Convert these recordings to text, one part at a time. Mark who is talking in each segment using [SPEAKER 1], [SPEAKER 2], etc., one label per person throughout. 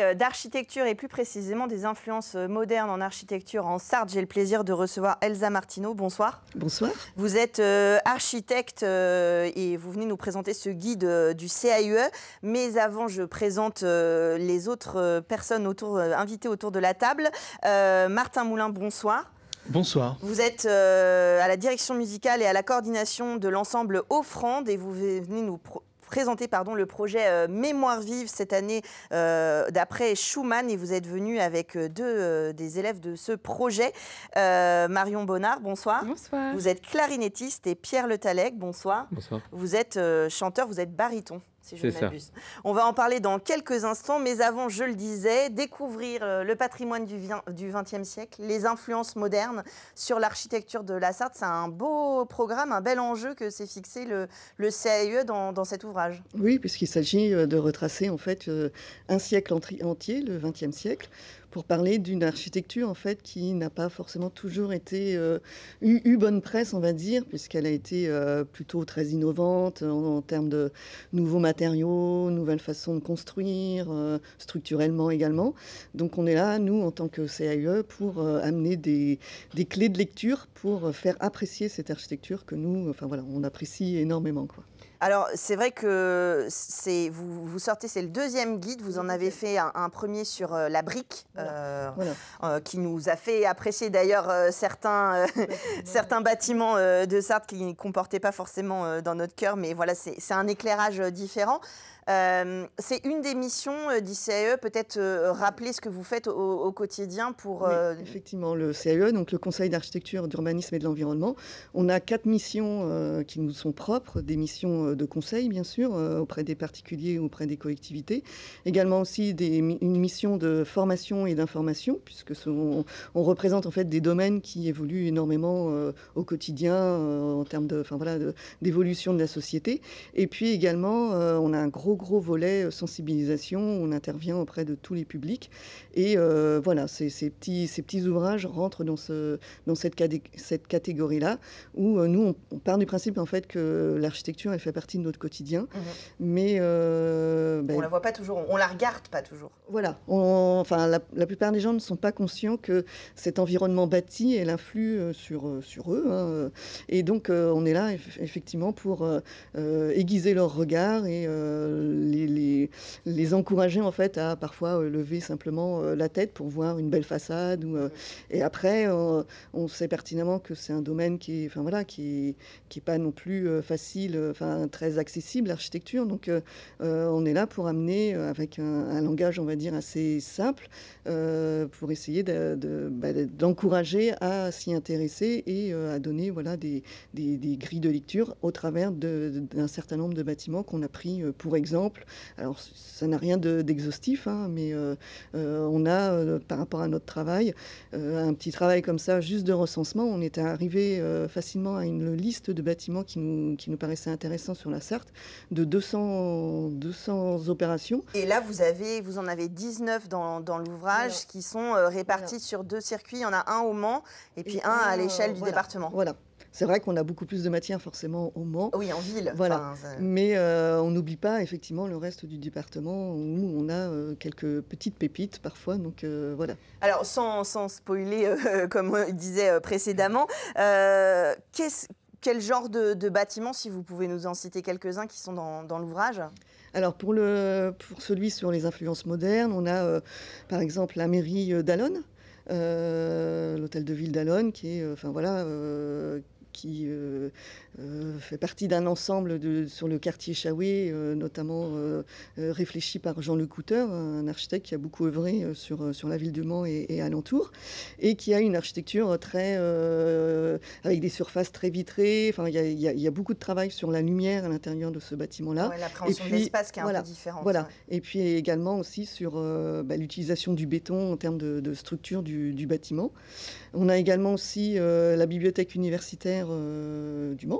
[SPEAKER 1] Euh, d'architecture et plus précisément des influences euh, modernes en architecture en Sarthe. J'ai le plaisir de recevoir Elsa Martineau. Bonsoir. Bonsoir. Vous êtes euh, architecte et vous venez nous présenter ce guide du CAUE. Mais avant, je présente les autres personnes autour, invitées autour de la table. Martin Moulin, bonsoir. Bonsoir. Vous êtes à la direction musicale et à la coordination de l'ensemble Offrande et vous venez nous, présenté pardon, le projet euh, Mémoire vive cette année euh, d'après Schumann et vous êtes venu avec euh, deux des élèves de ce projet. Marion Bonnard, bonsoir. Bonsoir. Vous êtes clarinettiste et Pierre Le bonsoir. Bonsoir. Vous êtes chanteur, vous êtes baryton. On va en parler dans quelques instants, mais avant, je le disais, découvrir euh, le patrimoine du, XXe siècle, les influences modernes sur l'architecture de la Sarthe, c'est un beau programme, un bel enjeu que s'est fixé le, CAE e dans, dans, cet ouvrage.
[SPEAKER 2] Oui, puisqu'il s'agit euh, de retracer en fait euh, un siècle entier, le XXe siècle, pour parler d'une architecture en fait qui n'a pas forcément toujours été euh, eu, bonne presse, on va dire, puisqu'elle a été euh, plutôt très innovante en, termes de nouveaux matériaux, nouvelles façons de construire, euh, structurellement également. Donc on est là, nous, en tant que CAE, pour amener des, des, clés de lecture pour faire apprécier cette architecture que nous, enfin voilà, on apprécie énormément. Quoi.
[SPEAKER 1] Alors, c'est vrai que vous, vous sortez, c'est le deuxième guide. Vous en avez fait un, premier sur euh, la brique, euh, euh, qui nous a fait apprécier d'ailleurs certains, certains bâtiments de Sartre qui ne comportaient pas forcément dans notre cœur. Mais voilà, c'est un éclairage différent. Euh, c'est une des missions euh, du CAE, peut-être euh, rappeler ce que vous faites au, quotidien pour...
[SPEAKER 2] effectivement, le CAE, donc le Conseil d'architecture, d'urbanisme et de l'environnement, on a quatre missions qui nous sont propres, des missions de conseil, bien sûr, auprès des particuliers, auprès des collectivités, également aussi une mission de formation et d'information, puisque on, représente en fait des domaines qui évoluent énormément au quotidien en termes d'évolution de, voilà, d'évolution de la société. Et puis également, on a un gros gros, volet euh, sensibilisation. On intervient auprès de tous les publics. Et euh, voilà, ces, petits, ces petits ouvrages rentrent dans, ce, dans cette, cette catégorie-là, où euh, nous, on, part du principe en fait que l'architecture, elle fait partie de notre quotidien. Mhm. Mais. Euh, ben on la
[SPEAKER 1] voit pas toujours, on la regarde pas toujours.
[SPEAKER 2] Voilà. enfin, la, plupart des gens ne sont pas conscients que cet environnement bâti, elle influe sur, sur eux. Hein, et donc, on est là, effectivement, pour aiguiser leur regard et les, les, encourager en fait à parfois euh, lever simplement euh, la tête pour voir une belle façade. Ou, euh, et après, on sait pertinemment que c'est un domaine qui, enfin voilà, qui, qui pas non plus facile, enfin très accessible l'architecture. Donc, on est là pour amener avec un, langage, on va dire assez simple, pour essayer bah, d'encourager de, à s'y intéresser et à donner voilà des, des, des grilles de lecture au travers d'un certain nombre de bâtiments qu'on a pris pour exemple exemple. Alors, ça n'a rien d'exhaustif, hein, mais euh, euh, on a, euh, par rapport à notre travail, un petit travail comme ça, juste de recensement, on était arrivé facilement à une liste de bâtiments qui nous, paraissait intéressant sur la Sarthe, de 200, 200 opérations. Et là, vous,
[SPEAKER 1] avez, vous en avez 19 dans, l'ouvrage qui sont répartis sur deux circuits. Il y en a un au Mans et puis un, à l'échelle du département. Voilà. C'est vrai qu'on a beaucoup plus de
[SPEAKER 2] matière forcément au Mans. Oui, en ville. Voilà. Mais euh, on n'oublie pas effectivement le reste du département où on a euh, quelques petites pépites parfois. Donc euh, voilà.
[SPEAKER 1] Alors sans, spoiler, comme on disait précédemment, quel genre de, de, bâtiments, si vous pouvez nous en citer quelques-uns qui sont dans, l'ouvrage Alors pour, le,
[SPEAKER 2] pour celui sur les influences modernes, on a par exemple la mairie d'Alonne, l'hôtel de ville d'Alonne, qui est, enfin voilà, Merci. Euh, fait partie d'un ensemble sur le quartier Chaoué, euh, notamment euh, réfléchi par Jean Lecouteur, un architecte qui a beaucoup œuvré sur, sur la ville de Mans et, alentour, et qui a une architecture très avec des surfaces très vitrées. Enfin, il y, a beaucoup de travail sur la lumière à l'intérieur de ce bâtiment-là. Ouais, L'appréhension de l'espace qui est voilà, un peu différente. Voilà. Et puis également aussi sur bah, l'utilisation du béton en termes de, structure du, bâtiment. On a également aussi la bibliothèque universitaire du Mans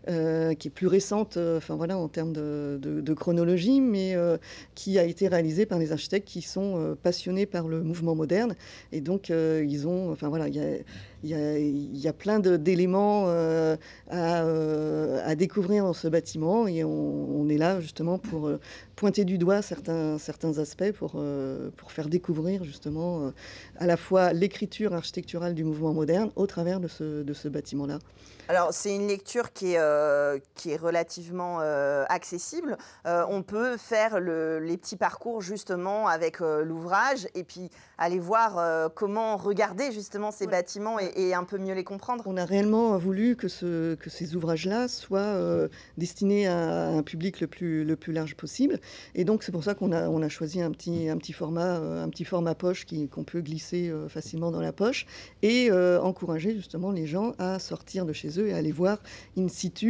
[SPEAKER 2] Euh, qui est plus récente, euh, enfin voilà, en termes de, chronologie, mais euh, qui a été réalisée par des architectes qui sont passionnés par le mouvement moderne. Et donc, ils ont, enfin voilà, il y a, plein d'éléments à, découvrir dans ce bâtiment, et on, est là justement pour pointer du doigt certains, certains aspects, pour, pour faire découvrir justement à la fois l'écriture architecturale du mouvement moderne au travers de ce, de ce bâtiment-là.
[SPEAKER 1] Alors, c'est une lecture qui est euh, qui est relativement euh, accessible, euh, on peut faire les petits parcours justement avec l'ouvrage et puis aller voir comment regarder justement ces bâtiments et, un peu mieux les comprendre. On a
[SPEAKER 2] réellement voulu que, ce, que ces ouvrages-là soient destinés à, un public le plus, le plus large possible. Et donc c'est pour ça qu'on a, on a choisi un petit, un petit format, un petit format poche qu'on peut glisser facilement dans la poche et encourager justement les gens à sortir de chez eux et à aller voir in situ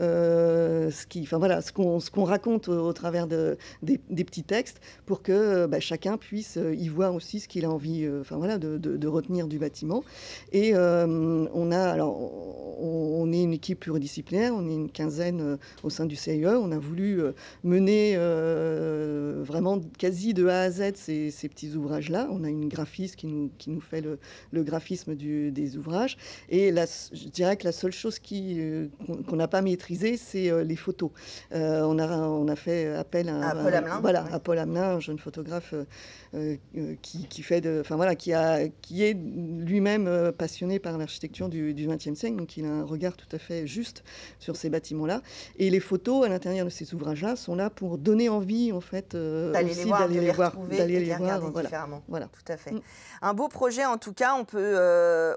[SPEAKER 2] euh, ce qui, enfin voilà, ce qu'on raconte au, travers de, des, petits textes pour que euh, bah, chacun puisse euh, y voir aussi ce qu'il a envie, enfin voilà, de, retenir du bâtiment. Et on a, alors, on, est une équipe pluridisciplinaire, on est une quinzaine au sein du CIE. On a voulu mener vraiment quasi de A à Z ces, petits ouvrages-là. On a une graphiste qui nous, qui nous fait le, graphisme du, des ouvrages. Et là je dirais que la seule chose qu'on n'a pas maîtrisé, c'est euh, les photos. Euh, on, a, on a fait appel à, Paul Hamelin. voilà, un jeune photographe euh, qui, fait de, enfin voilà, qui, a, qui est lui-même passionné par l'architecture du XXe siècle, donc il a un regard tout à fait juste sur ces bâtiments-là. Et les photos à l'intérieur de ces ouvrages-là sont là pour donner envie, en fait, d'aller les voir, d'aller les, voir, différemment.
[SPEAKER 1] Voilà, tout à fait. Mm. Un beau projet, en tout cas, on peut,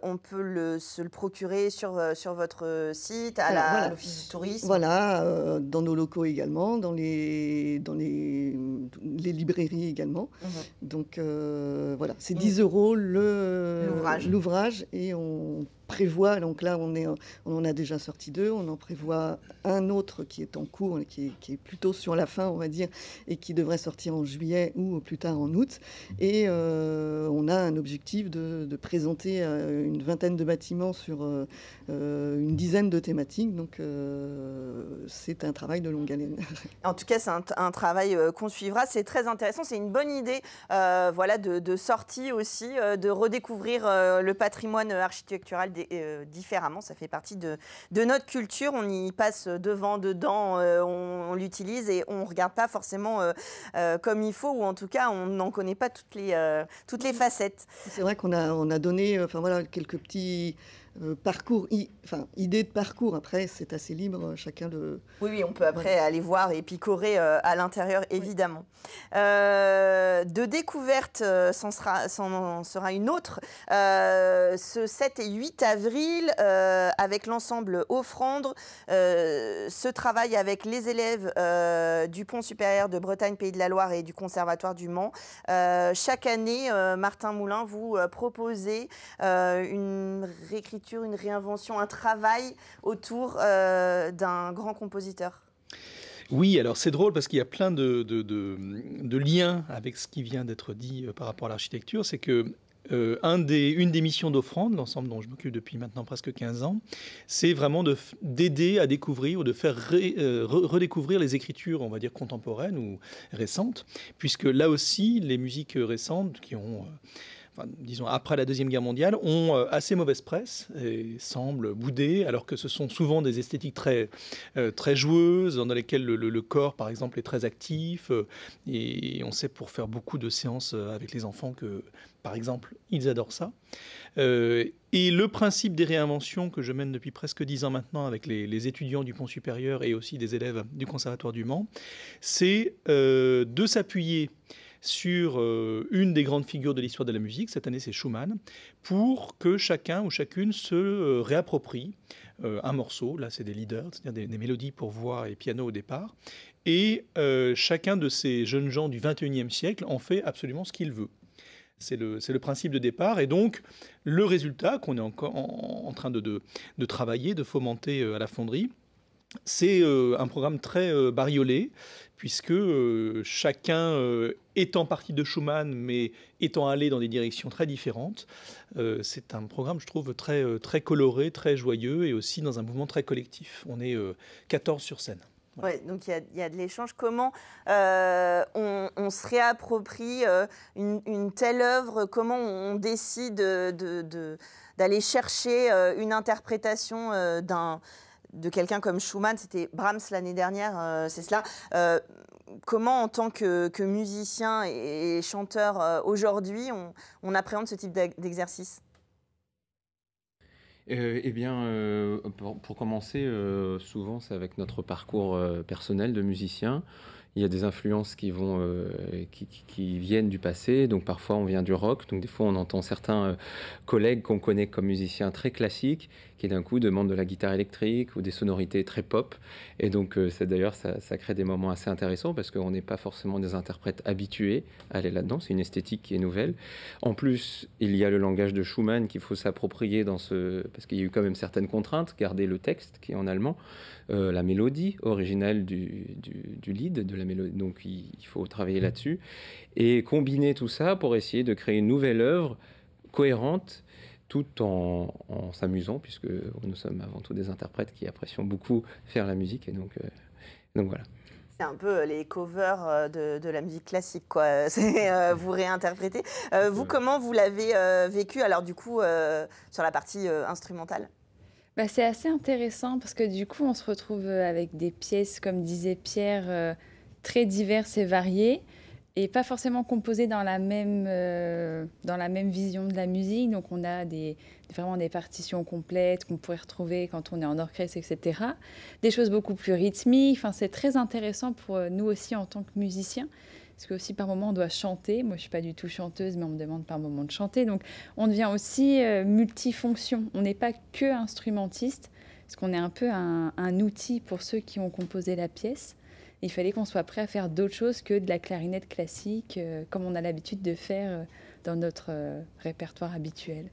[SPEAKER 1] on peut le, se le procurer sur, sur votre site, à la, euh, voilà,
[SPEAKER 2] euh, dans nos locaux également, dans les, dans les, librairies également. Mhm. Donc euh, voilà, c'est 10 euros l'ouvrage et on prévoit, donc là on, est, on en a déjà sorti deux, on en prévoit un autre qui est en cours, qui est, qui est plutôt sur la fin on va dire, et qui devrait sortir en juillet ou plus tard en août. Et euh, on a un objectif de, présenter euh, une vingtaine de bâtiments sur euh, une dizaine de thématiques, donc c'est un travail de longue haleine.
[SPEAKER 1] En tout cas c'est un, travail qu'on suivra, c'est très intéressant, c'est une bonne idée voilà, de, de sortie aussi, de redécouvrir le patrimoine architectural des euh, différemment. Ça fait partie de, notre culture. On y passe devant, dedans, euh, on, l'utilise et on ne regarde pas forcément euh, comme il faut, ou en tout cas, on n'en connaît pas toutes les, toutes les facettes. C'est vrai qu'on a, on
[SPEAKER 2] a donné enfin, voilà, quelques petits euh, parcours, enfin, idée de parcours. Après, c'est assez libre, euh, chacun le.
[SPEAKER 1] Oui, oui, on peut après aller voir et picorer euh, à l'intérieur, évidemment. de découverte, s'en sera, sera, une autre. ce 7 et 8 avril, avec l'ensemble Offrande, ce travail avec les élèves du Pont supérieur de Bretagne, Pays de la Loire et du Conservatoire du Mans. chaque année, Martin Moulin, vous proposez une réécriture une réinvention, un travail autour euh, d'un grand compositeur
[SPEAKER 3] oui, alors c'est drôle parce qu'il y a plein de, liens avec ce qui vient d'être dit euh, par rapport à l'architecture. C'est que euh, un des, une des missions d'Offrande, l'ensemble dont je m'occupe depuis maintenant presque 15 ans, c'est vraiment d'aider à découvrir ou de faire redécouvrir les écritures, on va dire, contemporaines ou récentes, puisque là aussi, les musiques récentes qui ont disons après la Deuxième Guerre mondiale, ont euh, assez mauvaise presse et semblent bouder, alors que ce sont souvent des esthétiques très, euh, très joueuses, dans lesquelles le, corps, par exemple, est très actif. Euh, et, on sait pour faire beaucoup de séances avec les enfants que, par exemple, ils adorent ça. et le principe des réinventions que je mène depuis presque dix ans maintenant avec les, étudiants du Pont supérieur et aussi des élèves du Conservatoire du Mans, c'est de s'appuyer sur euh, une des grandes figures de l'histoire de la musique, cette année c'est Schumann, pour que chacun ou chacune se euh, réapproprie euh, un morceau, là c'est des leaders, c'est-à-dire des, mélodies pour voix et piano au départ, et chacun de ces jeunes gens du 21e siècle en fait absolument ce qu'il veut. C'est le, principe de départ. Et donc, le résultat qu'on est encore en, train de, travailler, de fomenter à la fonderie, c'est euh, un programme très euh, bariolé, puisque euh, chacun étant parti de Schumann, mais étant allé dans des directions très différentes, c'est un programme, je trouve, très, très coloré, très joyeux, et aussi dans un mouvement très collectif. On est 14 sur scène.
[SPEAKER 1] Ouais, donc il y, y, a de l'échange. Comment on, se réapproprie une, telle œuvre Comment on décide d'aller de, de, chercher une interprétation d'un de quelqu'un comme Schumann, c'était Brahms l'année dernière, euh, c'est cela. Euh, comment, en tant que, musicien et, chanteur euh, aujourd'hui, on, appréhende ce type d'exercice
[SPEAKER 4] eh bien, pour, pour commencer, souvent c'est avec notre parcours personnel de musicien il y a des influences qui, vont, euh, qui, viennent du passé. Donc parfois on vient du rock, donc des fois on entend certains euh, collègues qu'on connaît comme musiciens très classiques qui d'un coup demandent de la guitare électrique ou des sonorités très pop. Et donc c'est euh, d'ailleurs ça, ça, crée des moments assez intéressants parce qu'on n'est pas forcément des interprètes habitués à aller là-dedans. C'est une esthétique qui est nouvelle. En plus, il y a le langage de Schumann qu'il faut s'approprier dans ce parce qu'il y a eu quand même certaines contraintes. Garder le texte qui est en allemand, la mélodie originale du, du, du lead de la donc il, faut travailler mmh. là-dessus. Et combiner tout ça pour essayer de créer une nouvelle œuvre cohérente tout en, s'amusant, puisque nous sommes avant tout des interprètes qui apprécions beaucoup faire la musique. Et donc, euh, donc voilà.
[SPEAKER 1] C'est un peu euh, les covers euh, de, la musique classique, quoi. vous réinterprétez. vous, comment vous l'avez vécu, alors du coup, sur la partie instrumentale bah, C'est assez intéressant parce que du coup, on se retrouve avec des pièces, comme disait Pierre très diverses et variées et pas forcément composées dans la même, euh, dans la même vision de la musique. Donc on a des, vraiment des partitions complètes qu'on pourrait retrouver quand on est en orchestre, etc. Des choses beaucoup plus rythmiques. c'est très intéressant pour euh, nous aussi en tant que musiciens. Parce que aussi par moment on doit chanter. Moi je suis pas du tout chanteuse, mais on me demande par moment de chanter. Donc on devient aussi euh, multifonction. On n'est pas que instrumentiste, parce qu'on est un peu un outil pour ceux qui ont composé la pièce il fallait qu'on soit prêt à faire d'autres choses que de la clarinette classique, euh, comme on a l'habitude de faire euh, dans notre euh, répertoire habituel.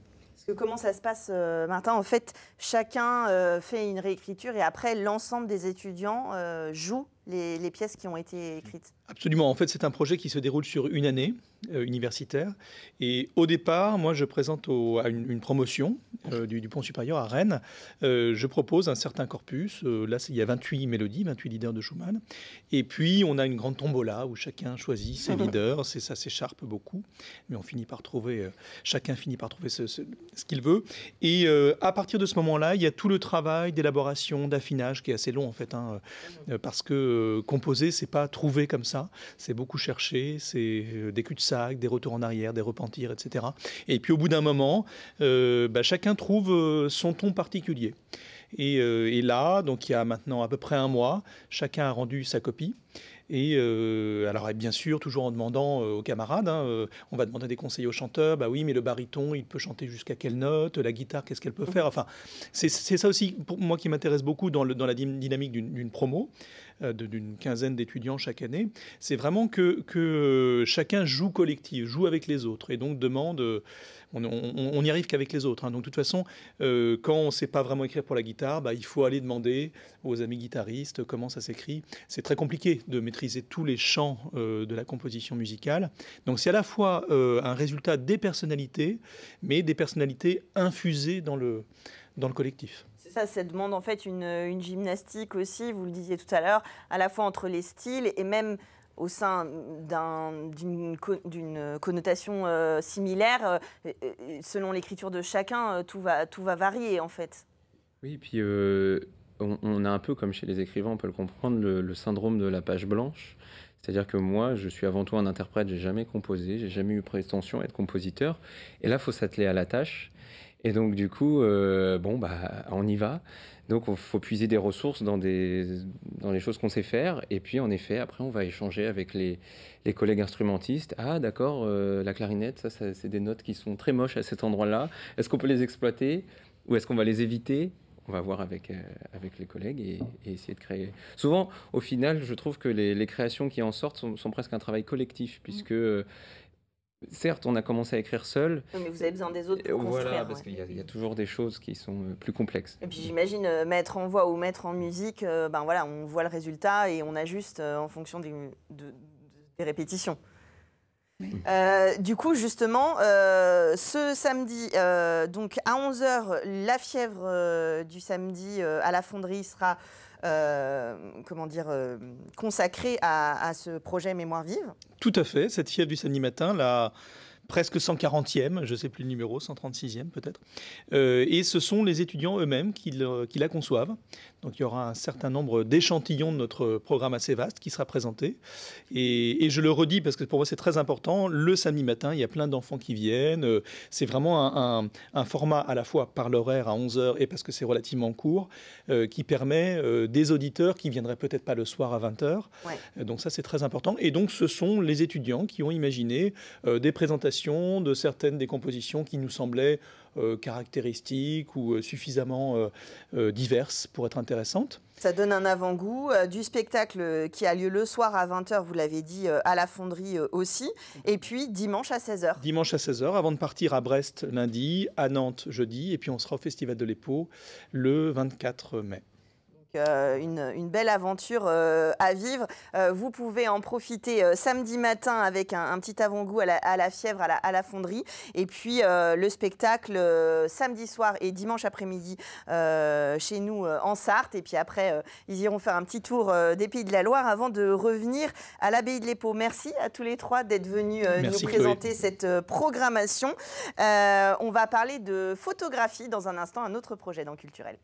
[SPEAKER 1] comment ça se passe, maintenant En fait, chacun fait une réécriture et après, l'ensemble des étudiants jouent les, pièces qui ont été écrites.
[SPEAKER 3] Absolument. En fait, c'est un projet qui se déroule sur une année euh, universitaire. Et au départ, moi, je présente à une, promotion euh, du, Pont Supérieur à Rennes. Euh, je propose un certain corpus. là, il y a 28 mélodies, 28 leaders de Schumann. Et puis, on a une grande tombola où chacun choisit ses ah leaders. C'est ça s'écharpe beaucoup. Mais on finit par trouver, chacun finit par trouver ce, qu'il veut. Et à partir de ce moment-là, il y a tout le travail d'élaboration, d'affinage qui est assez long, en fait. Hein, parce que composer, c'est pas trouver comme ça c'est beaucoup cherché, c'est euh, des cul de sac des retours en arrière, des repentirs, etc. Et puis au bout d'un moment, euh, bah, chacun trouve euh, son ton particulier. Et, et là, donc il y a maintenant à peu près un mois, chacun a rendu sa copie. Et euh, alors, bien sûr, toujours en demandant euh, aux camarades, hein, euh, on va demander des conseils aux chanteurs, Bah oui, mais le baryton, il peut chanter jusqu'à quelle note La guitare, qu'est-ce qu'elle peut mhm. faire Enfin, c'est ça aussi pour moi qui m'intéresse beaucoup dans, le, dans, la dynamique d'une promo, d'une quinzaine d'étudiants chaque année. C'est vraiment que, que, chacun joue collectif, joue avec les autres et donc demande. on, n'y arrive qu'avec les autres. Hein. Donc, de toute façon, quand on ne sait pas vraiment écrire pour la guitare, bah, il faut aller demander aux amis guitaristes comment ça s'écrit. C'est très compliqué de maîtriser tous les champs euh, de la composition musicale. Donc c'est à la fois euh, un résultat des personnalités, mais des personnalités infusées dans le, dans le collectif.
[SPEAKER 1] ça, ça demande en fait une, gymnastique aussi, vous le disiez tout à l'heure, à la fois entre les styles et même au sein d'une connotation euh, similaire, selon l'écriture de chacun, tout, va, tout va varier en fait.
[SPEAKER 4] Oui, puis on, a un peu, comme chez les écrivains, on peut le comprendre, le, syndrome de la page blanche. C'est-à-dire que moi, je suis avant tout un interprète, j'ai jamais composé, j'ai jamais eu prétention à être compositeur. Et là, il faut s'atteler à la tâche. Et donc, du coup, euh, bon, bah, on y va. Donc, il faut puiser des ressources dans, les choses qu'on sait faire. Et puis, en effet, après, on va échanger avec les, collègues instrumentistes. Ah, d'accord, euh, la clarinette, ça c'est des notes qui sont très moches à cet endroit-là. Est-ce qu'on peut les exploiter ou est-ce qu'on va les éviter on va voir avec, euh, avec les collègues et, essayer de créer. Souvent, au final, je trouve que les, créations qui en sortent sont, presque un travail collectif, mm. puisque euh, certes, on a commencé à écrire seul.
[SPEAKER 1] mais vous avez besoin des autres pour euh, Voilà, parce
[SPEAKER 4] qu'il y, a toujours des choses qui sont plus complexes.
[SPEAKER 1] Et puis j'imagine mettre en voix ou mettre en musique, ben voilà, on voit le résultat et on ajuste en fonction des répétitions. Euh, du coup, justement, euh, ce samedi, euh, donc à 11h, la fièvre du samedi à la fonderie sera comment dire, consacrée à, ce projet Mémoire vive.
[SPEAKER 3] Tout à fait, cette fièvre du samedi matin, là presque 140e, je ne sais plus le numéro, 136e peut-être. Euh, et ce sont les étudiants eux-mêmes qui, qui, la conçoivent. Donc il y aura un certain nombre d'échantillons de notre programme assez vaste qui sera présenté. Et, je le redis parce que pour moi c'est très important, le samedi matin, il y a plein d'enfants qui viennent. Euh, c'est vraiment un, format à la fois par l'horaire à 11h et parce que c'est relativement court, euh, qui permet des auditeurs qui viendraient peut-être pas le soir à 20h. Donc ça c'est très important. Et donc ce sont les étudiants qui ont imaginé des présentations de certaines des compositions qui nous semblaient euh, caractéristiques ou euh, suffisamment euh, diverses pour être intéressantes.
[SPEAKER 1] Ça donne un avant-goût du spectacle qui a lieu le soir à 20h, vous l'avez dit, à la fonderie aussi, et puis dimanche à 16h.
[SPEAKER 3] Dimanche à 16h, avant de partir à Brest lundi, à Nantes jeudi, et puis on sera au Festival de l'Épau le 24 mai.
[SPEAKER 1] Euh, une, belle aventure euh, à vivre. Euh, vous pouvez en profiter samedi matin avec un, petit avant-goût à, la, fièvre, à la, fonderie. Et puis le spectacle samedi soir et dimanche après-midi chez nous en Sarthe. Et puis après, ils iront faire un petit tour des Pays de la Loire avant de revenir à l'abbaye de l'Épau. Merci à tous les trois d'être venus nous présenter cette programmation. on va parler de photographie dans un instant, un autre projet dans Culturel.